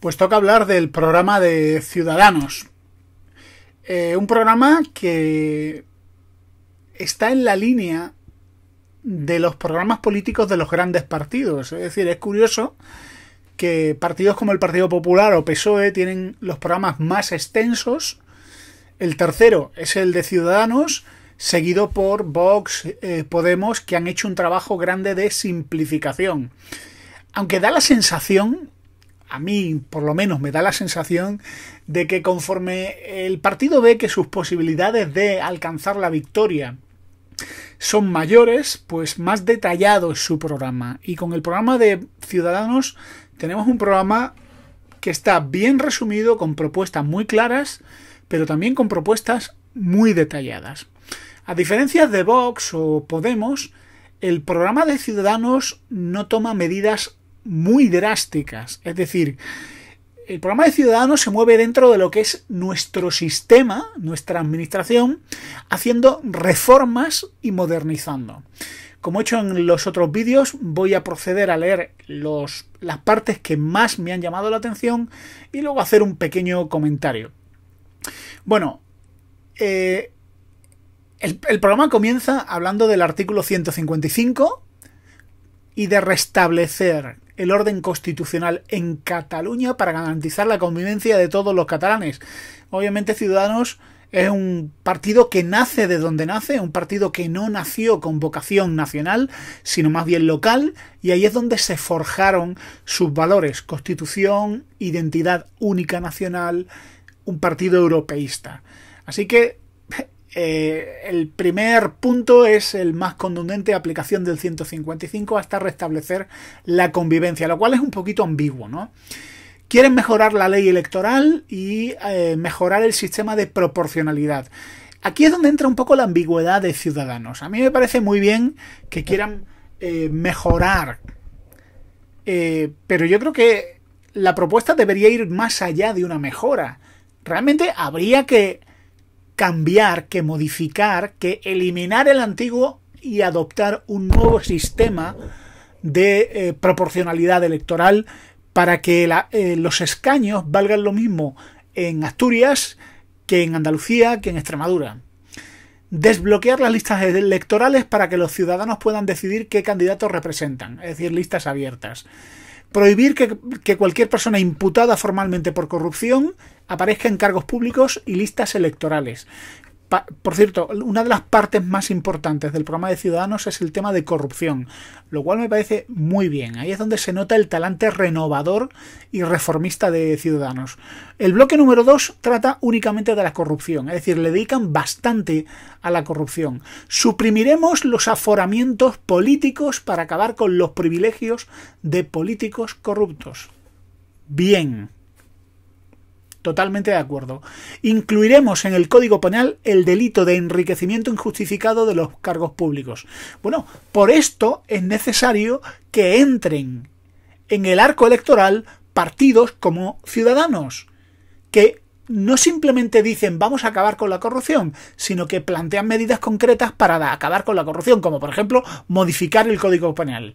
Pues toca hablar del programa de Ciudadanos. Eh, un programa que está en la línea de los programas políticos de los grandes partidos. Es decir, es curioso que partidos como el Partido Popular o PSOE tienen los programas más extensos. El tercero es el de Ciudadanos, seguido por Vox, eh, Podemos, que han hecho un trabajo grande de simplificación. Aunque da la sensación a mí por lo menos me da la sensación de que conforme el partido ve que sus posibilidades de alcanzar la victoria son mayores, pues más detallado es su programa. Y con el programa de Ciudadanos tenemos un programa que está bien resumido, con propuestas muy claras, pero también con propuestas muy detalladas. A diferencia de Vox o Podemos, el programa de Ciudadanos no toma medidas muy drásticas. Es decir, el programa de Ciudadanos se mueve dentro de lo que es nuestro sistema, nuestra administración, haciendo reformas y modernizando. Como he hecho en los otros vídeos, voy a proceder a leer las partes que más me han llamado la atención y luego hacer un pequeño comentario. Bueno, eh, el, el programa comienza hablando del artículo 155 y de restablecer el orden constitucional en Cataluña para garantizar la convivencia de todos los catalanes. Obviamente Ciudadanos es un partido que nace de donde nace, un partido que no nació con vocación nacional, sino más bien local, y ahí es donde se forjaron sus valores, constitución, identidad única nacional, un partido europeísta. Así que eh, el primer punto es el más contundente, aplicación del 155 hasta restablecer la convivencia, lo cual es un poquito ambiguo, ¿no? Quieren mejorar la ley electoral y eh, mejorar el sistema de proporcionalidad. Aquí es donde entra un poco la ambigüedad de Ciudadanos. A mí me parece muy bien que quieran eh, mejorar, pero yo creo que la propuesta debería ir más allá de una mejora. Realmente habría que cambiar, que modificar, que eliminar el antiguo y adoptar un nuevo sistema de eh, proporcionalidad electoral para que eh, los escaños valgan lo mismo en Asturias que en Andalucía, que en Extremadura. Desbloquear las listas electorales para que los ciudadanos puedan decidir qué candidatos representan, es decir, listas abiertas prohibir que, cualquier persona imputada formalmente por corrupción aparezca en cargos públicos y listas electorales por cierto, una de las partes más importantes del programa de Ciudadanos es el tema de corrupción, lo cual me parece muy bien. Ahí es donde se nota el talante renovador y reformista de Ciudadanos. El bloque número 2 trata únicamente de la corrupción, es decir, le dedican bastante a la corrupción. Suprimiremos los aforamientos políticos para acabar con los privilegios de políticos corruptos. Bien. Totalmente de acuerdo. Incluiremos en el Código Penal el delito de enriquecimiento injustificado de los cargos públicos. Bueno, por esto es necesario que entren en el arco electoral partidos como ciudadanos, que no simplemente dicen vamos a acabar con la corrupción, sino que plantean medidas concretas para acabar con la corrupción, como por ejemplo modificar el Código Penal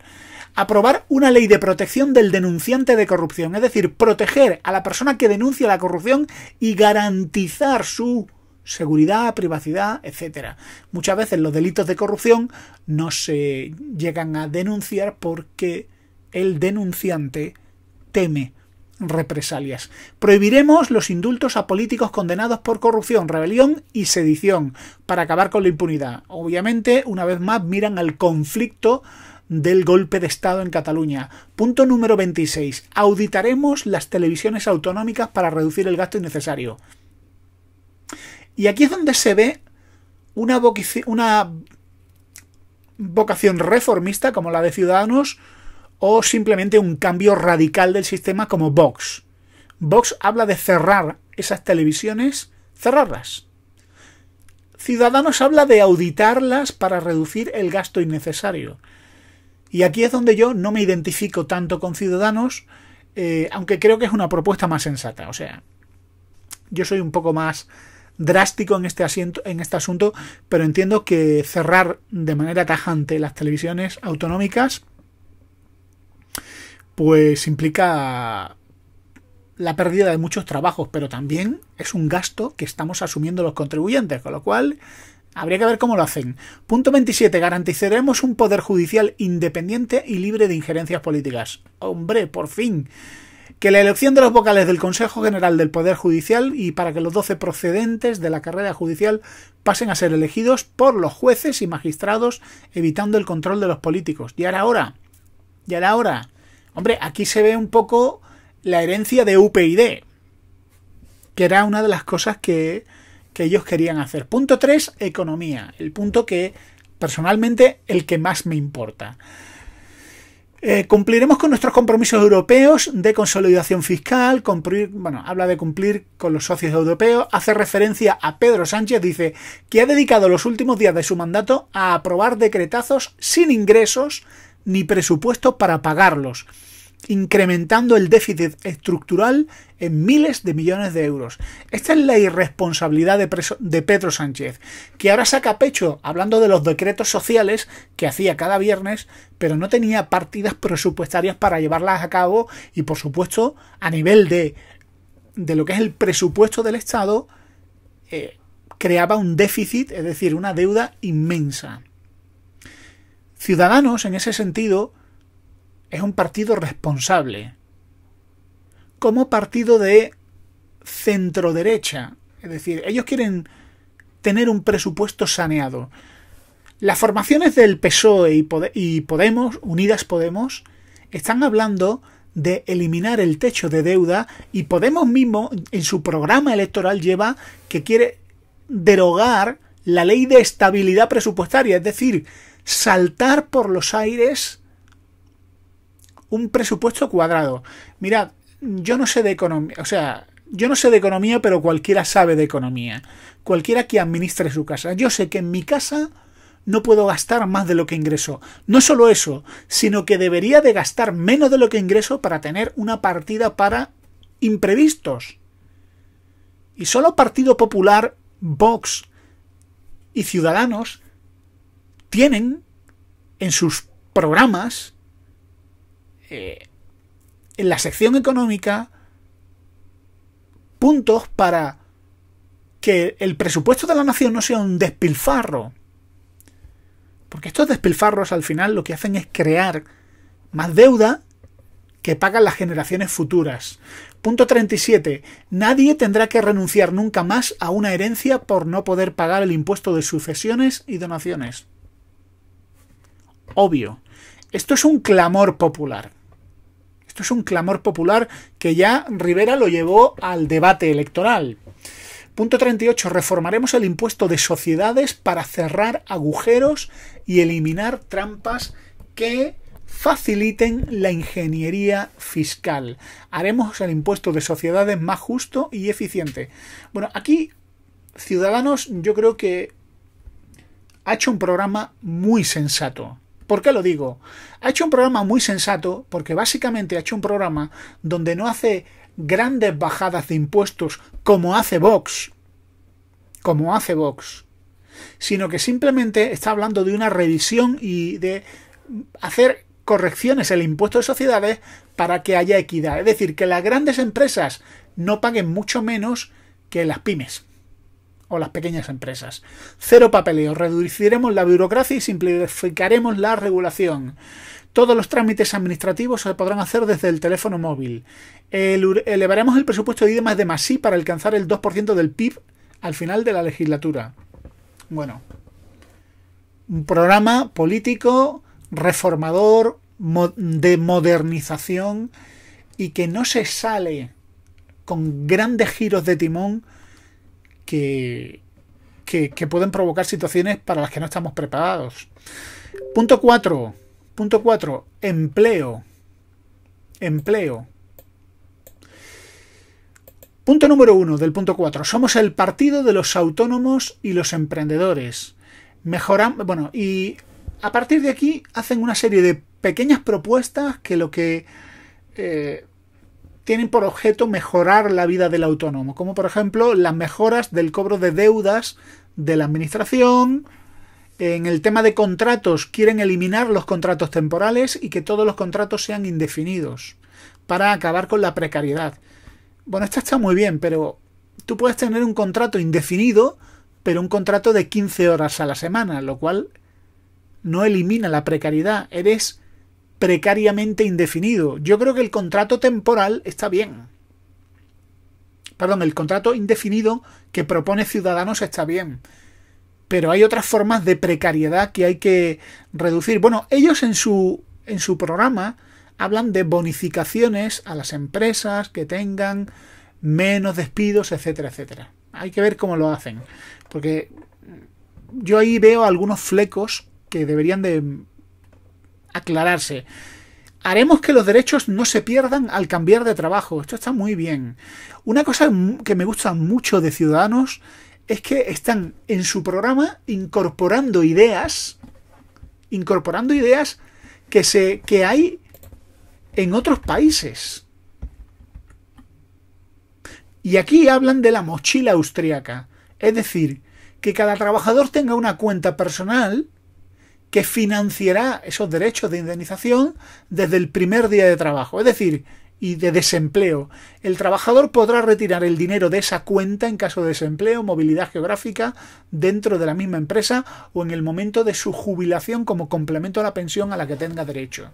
aprobar una ley de protección del denunciante de corrupción, es decir, proteger a la persona que denuncia la corrupción y garantizar su seguridad, privacidad, etcétera. Muchas veces los delitos de corrupción no se llegan a denunciar porque el denunciante teme represalias. Prohibiremos los indultos a políticos condenados por corrupción, rebelión y sedición para acabar con la impunidad. Obviamente, una vez más, miran al conflicto del golpe de Estado en Cataluña. Punto número 26. Auditaremos las televisiones autonómicas para reducir el gasto innecesario. Y aquí es donde se ve una, una vocación reformista como la de Ciudadanos o simplemente un cambio radical del sistema como Vox. Vox habla de cerrar esas televisiones, cerrarlas. Ciudadanos habla de auditarlas para reducir el gasto innecesario. Y aquí es donde yo no me identifico tanto con Ciudadanos, eh, aunque creo que es una propuesta más sensata. O sea, yo soy un poco más drástico en este, asiento, en este asunto, pero entiendo que cerrar de manera tajante las televisiones autonómicas, pues implica la pérdida de muchos trabajos, pero también es un gasto que estamos asumiendo los contribuyentes, con lo cual Habría que ver cómo lo hacen. Punto 27. Garantizaremos un poder judicial independiente y libre de injerencias políticas. Hombre, por fin. Que la elección de los vocales del Consejo General del Poder Judicial y para que los 12 procedentes de la carrera judicial pasen a ser elegidos por los jueces y magistrados, evitando el control de los políticos. Ya era hora. Ya era hora. Hombre, aquí se ve un poco la herencia de UPyD, que era una de las cosas que que ellos querían hacer. Punto 3, economía. El punto que personalmente el que más me importa. Eh, cumpliremos con nuestros compromisos europeos de consolidación fiscal, cumplir, bueno, habla de cumplir con los socios europeos, hace referencia a Pedro Sánchez, dice que ha dedicado los últimos días de su mandato a aprobar decretazos sin ingresos ni presupuesto para pagarlos incrementando el déficit estructural en miles de millones de euros. Esta es la irresponsabilidad de, Pedro Sánchez, que ahora saca pecho hablando de los decretos sociales que hacía cada viernes, pero no tenía partidas presupuestarias para llevarlas a cabo y por supuesto a nivel de, de lo que es el presupuesto del Estado, eh, creaba un déficit, es decir, una deuda inmensa. Ciudadanos, en ese sentido, es un partido responsable. Como partido de centro derecha. Es decir, ellos quieren tener un presupuesto saneado. Las formaciones del PSOE y Podemos, Unidas Podemos, están hablando de eliminar el techo de deuda y Podemos mismo en su programa electoral lleva que quiere derogar la ley de estabilidad presupuestaria, es decir, saltar por los aires un presupuesto cuadrado. Mirad, yo no sé de economía, o sea, yo no sé de economía, pero cualquiera sabe de economía. Cualquiera que administre su casa. Yo sé que en mi casa no puedo gastar más de lo que ingreso. No solo eso, sino que debería de gastar menos de lo que ingreso para tener una partida para imprevistos. Y solo Partido Popular, Vox y Ciudadanos tienen en sus programas eh, en la sección económica puntos para que el presupuesto de la nación no sea un despilfarro. Porque estos despilfarros al final lo que hacen es crear más deuda que pagan las generaciones futuras. Punto 37. Nadie tendrá que renunciar nunca más a una herencia por no poder pagar el impuesto de sucesiones y donaciones. Obvio. Esto es un clamor popular. Esto es un clamor popular que ya Rivera lo llevó al debate electoral. Punto 38. Reformaremos el impuesto de sociedades para cerrar agujeros y eliminar trampas que faciliten la ingeniería fiscal. Haremos el impuesto de sociedades más justo y eficiente. Bueno, aquí Ciudadanos yo creo que ha hecho un programa muy sensato. ¿Por qué lo digo? Ha hecho un programa muy sensato porque básicamente ha hecho un programa donde no hace grandes bajadas de impuestos como hace Vox, como hace Vox, sino que simplemente está hablando de una revisión y de hacer correcciones en el impuesto de sociedades para que haya equidad. Es decir, que las grandes empresas no paguen mucho menos que las pymes o las pequeñas empresas. Cero papeleo, reduciremos la burocracia y simplificaremos la regulación. Todos los trámites administrativos se podrán hacer desde el teléfono móvil. elevaremos el presupuesto de idiomas de Masí para alcanzar el 2% del PIB al final de la legislatura. Bueno, un programa político reformador de modernización y que no se sale con grandes giros de timón que, pueden provocar situaciones para las que no estamos preparados. Punto 4. Punto 4. Empleo. Empleo. Punto número 1 del punto 4. Somos el partido de los autónomos y los emprendedores. Mejoran, bueno, y a partir de aquí hacen una serie de pequeñas propuestas que lo que eh, tienen por objeto mejorar la vida del autónomo, como por ejemplo las mejoras del cobro de deudas de la administración. En el tema de contratos, quieren eliminar los contratos temporales y que todos los contratos sean indefinidos, para acabar con la precariedad. Bueno, esto está muy bien, pero tú puedes tener un contrato indefinido, pero un contrato de 15 horas a la semana, lo cual no elimina la precariedad. Eres precariamente indefinido. Yo creo que el contrato temporal está bien. Perdón, el contrato indefinido que propone Ciudadanos está bien. Pero hay otras formas de precariedad que hay que reducir. Bueno, ellos en su, en su programa hablan de bonificaciones a las empresas que tengan menos despidos, etcétera, etcétera. Hay que ver cómo lo hacen. Porque yo ahí veo algunos flecos que deberían de aclararse. Haremos que los derechos no se pierdan al cambiar de trabajo. Esto está muy bien. Una cosa que me gusta mucho de Ciudadanos es que están en su programa incorporando ideas, incorporando ideas que, se, que hay en otros países. Y aquí hablan de la mochila austriaca. Es decir, que cada trabajador tenga una cuenta personal que financiará esos derechos de indemnización desde el primer día de trabajo, es decir, y de desempleo. El trabajador podrá retirar el dinero de esa cuenta en caso de desempleo, movilidad geográfica, dentro de la misma empresa o en el momento de su jubilación como complemento a la pensión a la que tenga derecho.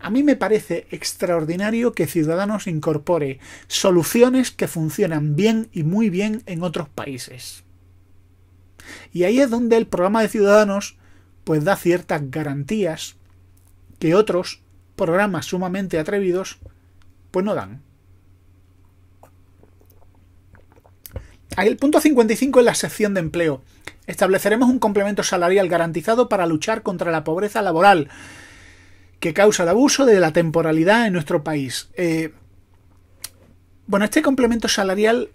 A mí me parece extraordinario que Ciudadanos incorpore soluciones que funcionan bien y muy bien en otros países. Y ahí es donde el programa de Ciudadanos pues da ciertas garantías que otros programas sumamente atrevidos pues no dan. El punto 55 es la sección de empleo. Estableceremos un complemento salarial garantizado para luchar contra la pobreza laboral que causa el abuso de la temporalidad en nuestro país. Eh, bueno, este complemento salarial,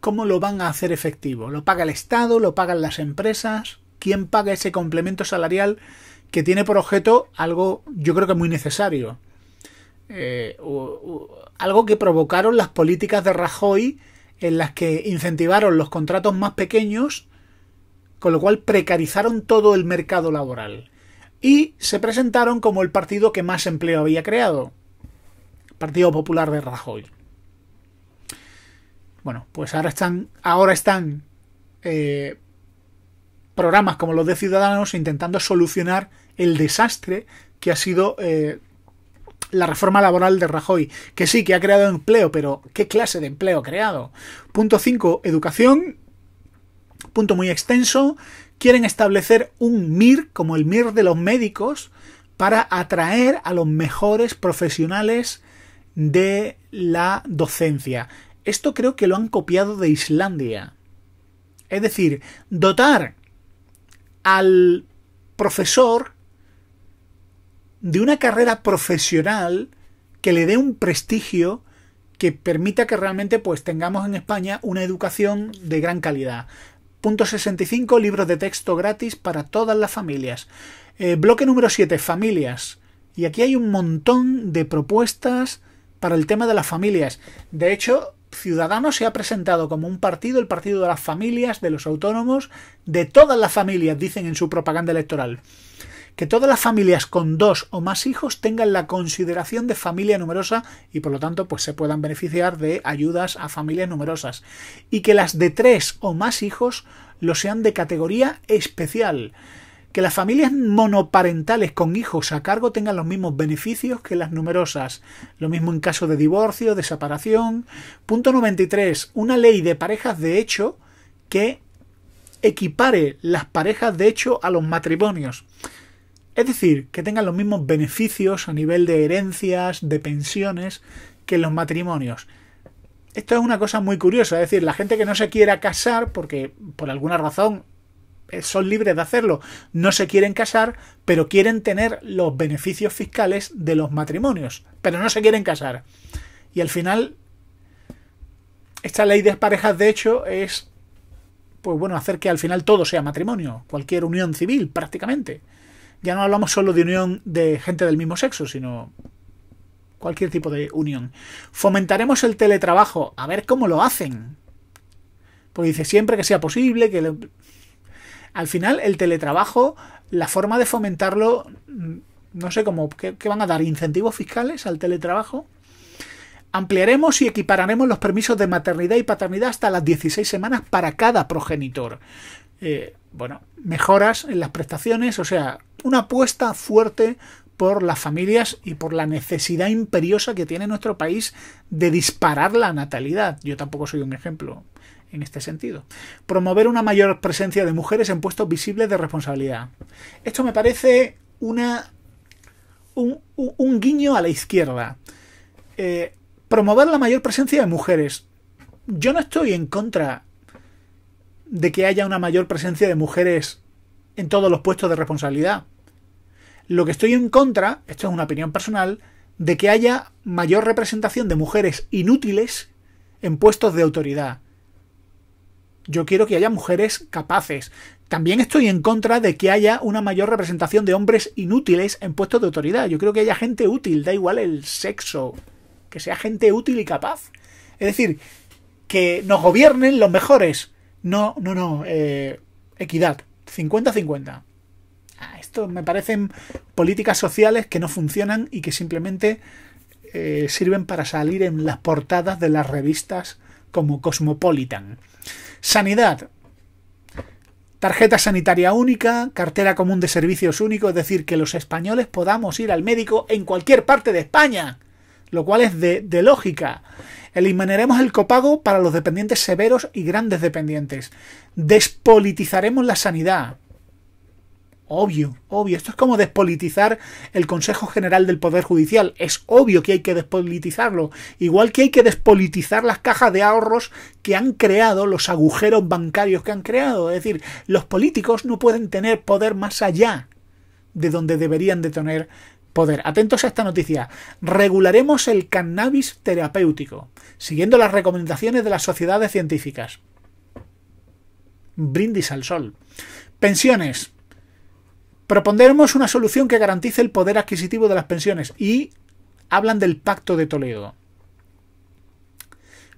¿cómo lo van a hacer efectivo? ¿Lo paga el Estado? ¿Lo pagan las empresas? quién paga ese complemento salarial que tiene por objeto algo yo creo que muy necesario. Eh, algo que provocaron las políticas de Rajoy en las que incentivaron los contratos más pequeños, con lo cual precarizaron todo el mercado laboral. Y se presentaron como el partido que más empleo había creado. Partido Popular de Rajoy. Bueno, pues ahora están, ahora están eh, programas como los de Ciudadanos intentando solucionar el desastre que ha sido eh, la reforma laboral de Rajoy. Que sí, que ha creado empleo, pero ¿qué clase de empleo ha creado? Punto 5, educación. Punto muy extenso. Quieren establecer un MIR, como el MIR de los médicos, para atraer a los mejores profesionales de la docencia. Esto creo que lo han copiado de Islandia. Es decir, dotar al profesor de una carrera profesional que le dé un prestigio que permita que realmente pues tengamos en España una educación de gran calidad. Punto 65, libros de texto gratis para todas las familias. Eh, bloque número 7, familias. Y aquí hay un montón de propuestas para el tema de las familias. De hecho, Ciudadanos se ha presentado como un partido, el partido de las familias, de los autónomos, de todas las familias, dicen en su propaganda electoral. Que todas las familias con dos o más hijos tengan la consideración de familia numerosa y por lo tanto pues se puedan beneficiar de ayudas a familias numerosas. Y que las de tres o más hijos lo sean de categoría especial que las familias monoparentales con hijos a cargo tengan los mismos beneficios que las numerosas. Lo mismo en caso de divorcio, de separación. Punto 93. Una ley de parejas de hecho que equipare las parejas de hecho a los matrimonios. Es decir, que tengan los mismos beneficios a nivel de herencias, de pensiones, que los matrimonios. Esto es una cosa muy curiosa, es decir, la gente que no se quiera casar porque por alguna razón eh, son libres de hacerlo. No se quieren casar, pero quieren tener los beneficios fiscales de los matrimonios. Pero no se quieren casar. Y al final, esta ley de parejas, de hecho, es, pues bueno, hacer que al final todo sea matrimonio, cualquier unión civil prácticamente. Ya no hablamos solo de unión de gente del mismo sexo, sino cualquier tipo de unión. Fomentaremos el teletrabajo, a ver cómo lo hacen. pues dice siempre que sea posible, que al final el teletrabajo, la forma de fomentarlo, mm, no sé cómo, ¿qué, van a dar? ¿Incentivos fiscales al teletrabajo? Ampliaremos y equipararemos los permisos de maternidad y paternidad hasta las 16 semanas para cada progenitor. Eh, bueno, mejoras en las prestaciones, o sea, una apuesta fuerte por las familias y por la necesidad imperiosa que tiene nuestro país de disparar la natalidad. Yo tampoco soy un ejemplo, en este sentido. Promover una mayor presencia de mujeres en puestos visibles de responsabilidad. Esto me parece una un, guiño a la izquierda. Eh, promover la mayor presencia de mujeres. Yo no estoy en contra de que haya una mayor presencia de mujeres en todos los puestos de responsabilidad. Lo que estoy en contra, esto es una opinión personal, de que haya mayor representación de mujeres inútiles en puestos de autoridad. Yo quiero que haya mujeres capaces. También estoy en contra de que haya una mayor representación de hombres inútiles en puestos de autoridad. Yo creo que haya gente útil, da igual el sexo. Que sea gente útil y capaz. Es decir, que nos gobiernen los mejores. No, no, no. Eh, equidad. 50-50. Ah, esto me parecen políticas sociales que no funcionan y que simplemente eh, sirven para salir en las portadas de las revistas como Cosmopolitan. Sanidad. Tarjeta sanitaria única, cartera común de servicios único, es decir, que los españoles podamos ir al médico en cualquier parte de España, lo cual es de, de lógica. Eliminaremos el copago para los dependientes severos y grandes dependientes. Despolitizaremos la sanidad. Obvio, obvio. Esto es como despolitizar el Consejo General del Poder Judicial. Es obvio que hay que despolitizarlo. Igual que hay que despolitizar las cajas de ahorros que han creado, los agujeros bancarios que han creado. Es decir, los políticos no pueden tener poder más allá de donde deberían de tener poder. Atentos a esta noticia. Regularemos el cannabis terapéutico, siguiendo las recomendaciones de las sociedades científicas. Brindis al sol. Pensiones. Propondremos una solución que garantice el poder adquisitivo de las pensiones y hablan del pacto de Toledo.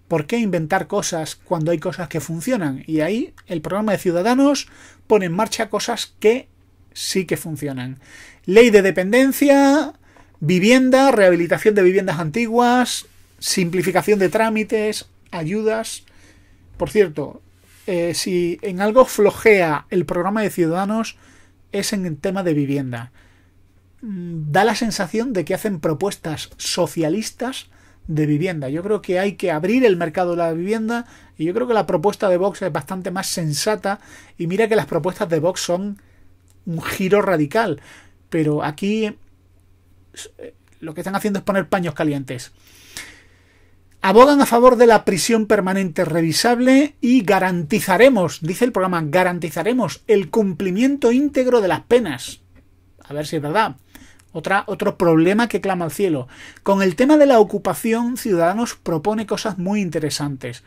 ¿Por qué inventar cosas cuando hay cosas que funcionan? Y ahí el programa de Ciudadanos pone en marcha cosas que sí que funcionan. Ley de dependencia, vivienda, rehabilitación de viviendas antiguas, simplificación de trámites, ayudas. Por cierto, eh, si en algo flojea el programa de Ciudadanos, es en el tema de vivienda. Mm, da la sensación de que hacen propuestas socialistas de vivienda. Yo creo que hay que abrir el mercado de la vivienda y yo creo que la propuesta de Vox es bastante más sensata y mira que las propuestas de Vox son un giro radical, pero aquí eh, lo que están haciendo es poner paños calientes. Abogan a favor de la prisión permanente revisable y garantizaremos, dice el programa, garantizaremos el cumplimiento íntegro de las penas. A ver si es verdad. Otra, otro problema que clama al cielo. Con el tema de la ocupación, Ciudadanos propone cosas muy interesantes.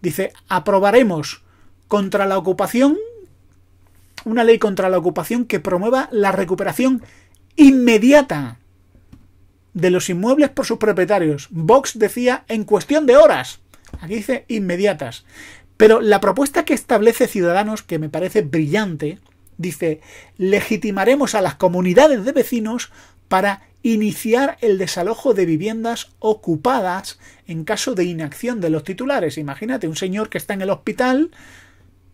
Dice, aprobaremos contra la ocupación una ley contra la ocupación que promueva la recuperación inmediata de los inmuebles por sus propietarios. Vox decía en cuestión de horas. Aquí dice inmediatas. Pero la propuesta que establece Ciudadanos, que me parece brillante, dice, legitimaremos a las comunidades de vecinos para iniciar el desalojo de viviendas ocupadas en caso de inacción de los titulares. Imagínate, un señor que está en el hospital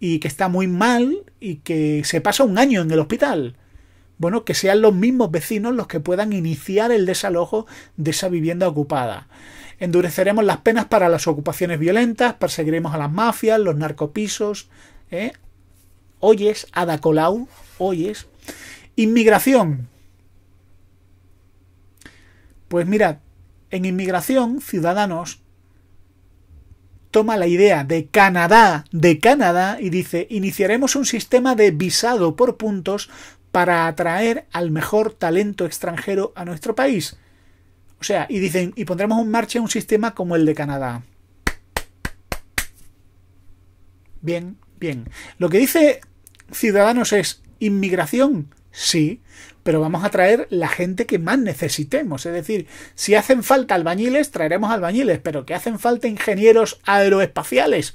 y que está muy mal y que se pasa un año en el hospital bueno, que sean los mismos vecinos los que puedan iniciar el desalojo de esa vivienda ocupada. Endureceremos las penas para las ocupaciones violentas, perseguiremos a las mafias, los narcopisos, ¿eh? oyes, adacolau, oyes. Inmigración. Pues mirad, en inmigración, Ciudadanos toma la idea de Canadá, de Canadá, y dice, iniciaremos un sistema de visado por puntos para atraer al mejor talento extranjero a nuestro país. O sea, y dicen, y pondremos en marcha un sistema como el de Canadá. Bien, bien. Lo que dice Ciudadanos es inmigración, sí, pero vamos a traer la gente que más necesitemos. Es decir, si hacen falta albañiles, traeremos albañiles, pero que hacen falta ingenieros aeroespaciales,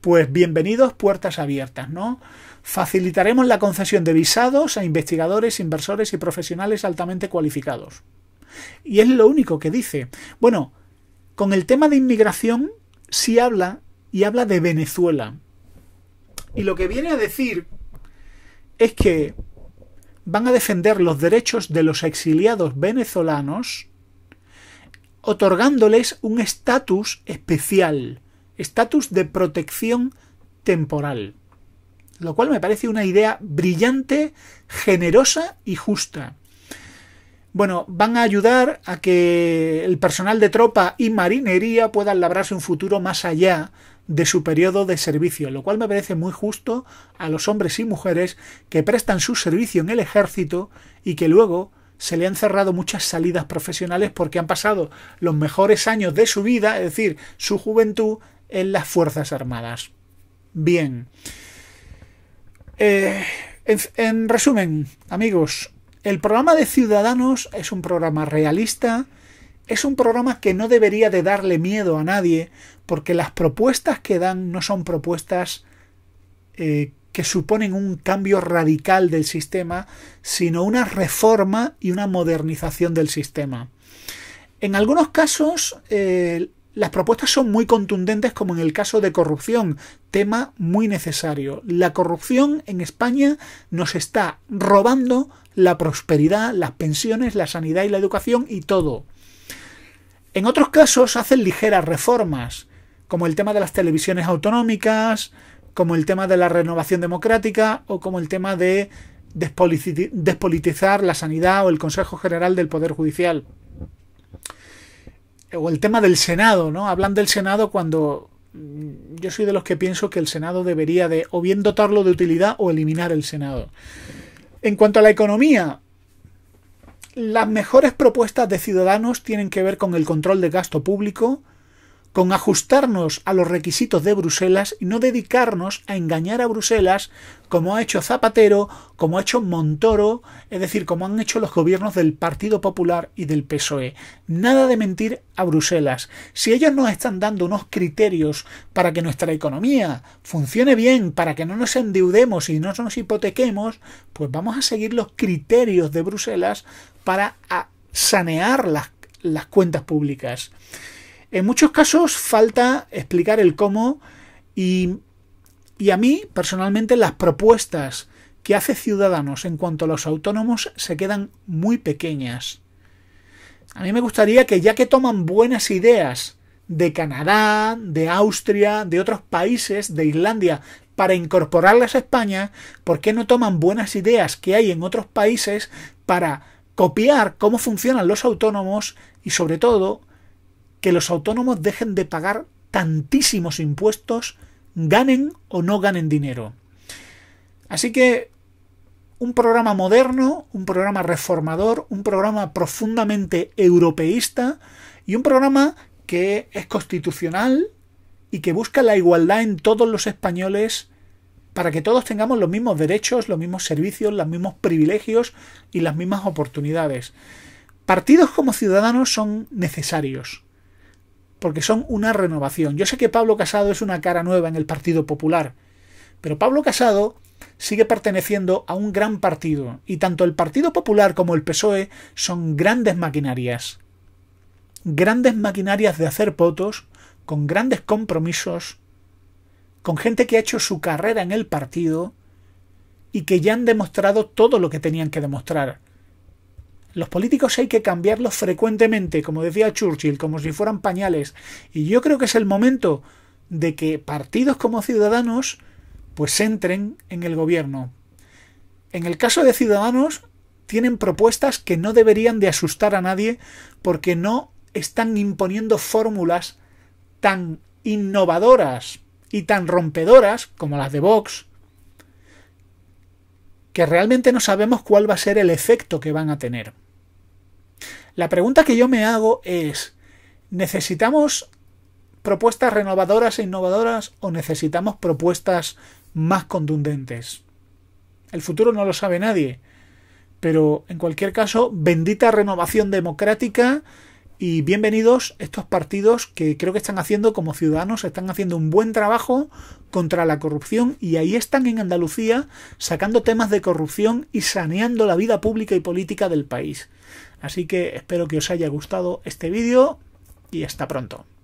pues bienvenidos, puertas abiertas, ¿no? Facilitaremos la concesión de visados a investigadores, inversores y profesionales altamente cualificados. Y es lo único que dice. Bueno, con el tema de inmigración sí habla y habla de Venezuela. Y lo que viene a decir es que van a defender los derechos de los exiliados venezolanos otorgándoles un estatus especial, estatus de protección temporal lo cual me parece una idea brillante, generosa y justa. Bueno, van a ayudar a que el personal de tropa y marinería puedan labrarse un futuro más allá de su periodo de servicio, lo cual me parece muy justo a los hombres y mujeres que prestan su servicio en el ejército y que luego se le han cerrado muchas salidas profesionales porque han pasado los mejores años de su vida, es decir, su juventud, en las Fuerzas Armadas. Bien. Eh, en, resumen, amigos, el programa de Ciudadanos es un programa realista, es un programa que no debería de darle miedo a nadie, porque las propuestas que dan no son propuestas eh, que suponen un cambio radical del sistema, sino una reforma y una modernización del sistema. En algunos casos, eh, las propuestas son muy contundentes como en el caso de corrupción, tema muy necesario. La corrupción en España nos está robando la prosperidad, las pensiones, la sanidad y la educación y todo. En otros casos hacen ligeras reformas, como el tema de las televisiones autonómicas, como el tema de la renovación democrática o como el tema de despolitizar la sanidad o el Consejo General del Poder Judicial o el tema del Senado, ¿no? Hablan del Senado cuando mm, yo soy de los que pienso que el Senado debería de o bien dotarlo de utilidad o eliminar el Senado. En cuanto a la economía, las mejores propuestas de ciudadanos tienen que ver con el control de gasto público, con ajustarnos a los requisitos de Bruselas y no dedicarnos a engañar a Bruselas como ha hecho Zapatero, como ha hecho Montoro, es decir, como han hecho los gobiernos del Partido Popular y del PSOE. Nada de mentir a Bruselas. Si ellos nos están dando unos criterios para que nuestra economía funcione bien, para que no nos endeudemos y no nos hipotequemos, pues vamos a seguir los criterios de Bruselas para sanear las, las cuentas públicas. En muchos casos falta explicar el cómo y, a mí personalmente las propuestas que hace Ciudadanos en cuanto a los autónomos se quedan muy pequeñas. A mí me gustaría que ya que toman buenas ideas de Canadá, de Austria, de otros países, de Islandia, para incorporarlas a España, ¿por qué no toman buenas ideas que hay en otros países para copiar cómo funcionan los autónomos y sobre todo que los autónomos dejen de pagar tantísimos impuestos, ganen o no ganen dinero. Así que un programa moderno, un programa reformador, un programa profundamente europeísta y un programa que es constitucional y que busca la igualdad en todos los españoles para que todos tengamos los mismos derechos, los mismos servicios, los mismos privilegios y las mismas oportunidades. Partidos como ciudadanos son necesarios, porque son una renovación. Yo sé que Pablo Casado es una cara nueva en el Partido Popular, pero Pablo Casado sigue perteneciendo a un gran partido, y tanto el Partido Popular como el PSOE son grandes maquinarias. Grandes maquinarias de hacer potos, con grandes compromisos, con gente que ha hecho su carrera en el partido y que ya han demostrado todo lo que tenían que demostrar. Los políticos hay que cambiarlos frecuentemente, como decía Churchill, como si fueran pañales. Y yo creo que es el momento de que partidos como Ciudadanos pues entren en el gobierno. En el caso de Ciudadanos tienen propuestas que no deberían de asustar a nadie porque no están imponiendo fórmulas tan innovadoras y tan rompedoras como las de Vox, que realmente no sabemos cuál va a ser el efecto que van a tener. La pregunta que yo me hago es, ¿necesitamos propuestas renovadoras e innovadoras o necesitamos propuestas más contundentes? El futuro no lo sabe nadie, pero en cualquier caso, bendita renovación democrática y bienvenidos estos partidos que creo que están haciendo como ciudadanos, están haciendo un buen trabajo contra la corrupción y ahí están en Andalucía sacando temas de corrupción y saneando la vida pública y política del país. Así que espero que os haya gustado este vídeo y hasta pronto.